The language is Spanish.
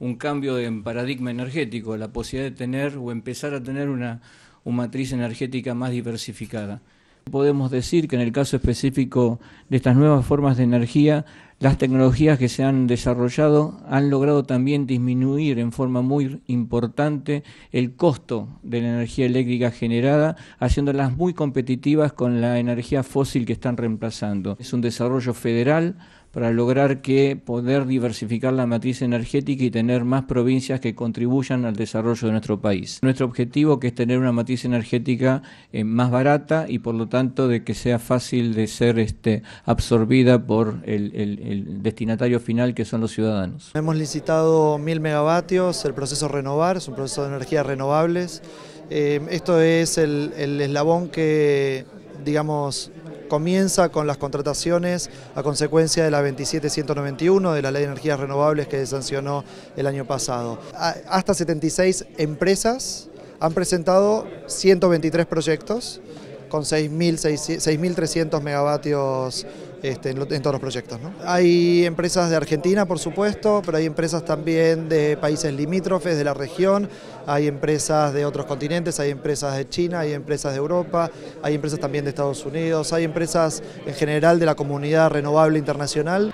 un cambio en paradigma energético, la posibilidad de tener o empezar a tener una, una matriz energética más diversificada. Podemos decir que en el caso específico de estas nuevas formas de energía, las tecnologías que se han desarrollado han logrado también disminuir en forma muy importante el costo de la energía eléctrica generada, haciéndolas muy competitivas con la energía fósil que están reemplazando. Es un desarrollo federal para lograr que poder diversificar la matriz energética y tener más provincias que contribuyan al desarrollo de nuestro país. Nuestro objetivo que es tener una matriz energética eh, más barata y por lo tanto de que sea fácil de ser este, absorbida por el el destinatario final que son los ciudadanos. Hemos licitado mil megavatios, el proceso renovar, es un proceso de energías renovables. Eh, esto es el, el eslabón que, digamos, comienza con las contrataciones a consecuencia de la 27191 de la Ley de Energías Renovables que sancionó el año pasado. Hasta 76 empresas han presentado 123 proyectos con 6.300 megavatios este, en, todos los proyectos. ¿no? Hay empresas de Argentina, por supuesto, pero hay empresas también de países limítrofes de la región, hay empresas de otros continentes, hay empresas de China, hay empresas de Europa, hay empresas también de Estados Unidos, hay empresas en general de la comunidad renovable internacional.